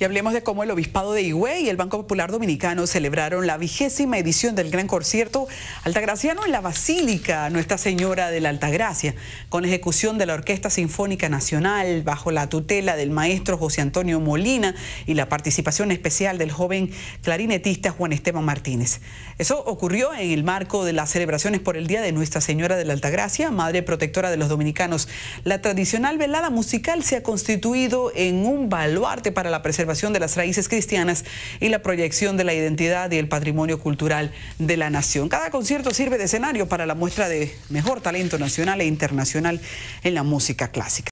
Y hablemos de cómo el Obispado de Higüey y el Banco Popular Dominicano celebraron la vigésima edición del gran concierto altagraciano en la Basílica Nuestra Señora de la Altagracia, con ejecución de la Orquesta Sinfónica Nacional bajo la tutela del maestro José Antonio Molina y la participación especial del joven clarinetista Juan Esteban Martínez. Eso ocurrió en el marco de las celebraciones por el Día de Nuestra Señora de la Altagracia, Madre Protectora de los Dominicanos. La tradicional velada musical se ha constituido en un baluarte para la preservación de las raíces cristianas y la proyección de la identidad y el patrimonio cultural de la nación. Cada concierto sirve de escenario para la muestra de mejor talento nacional e internacional en la música clásica.